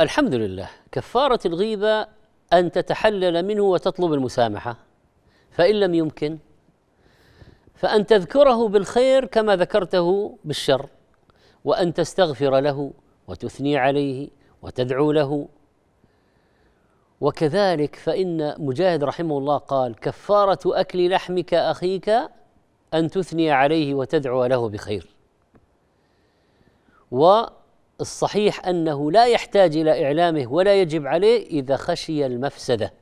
الحمد لله كفارة الغيبة أن تتحلل منه وتطلب المسامحة فإن لم يمكن فأن تذكره بالخير كما ذكرته بالشر وأن تستغفر له وتثني عليه وتدعو له وكذلك فإن مجاهد رحمه الله قال كفارة أكل لحمك أخيك أن تثني عليه وتدعو له بخير و الصحيح انه لا يحتاج الى اعلامه ولا يجب عليه اذا خشي المفسده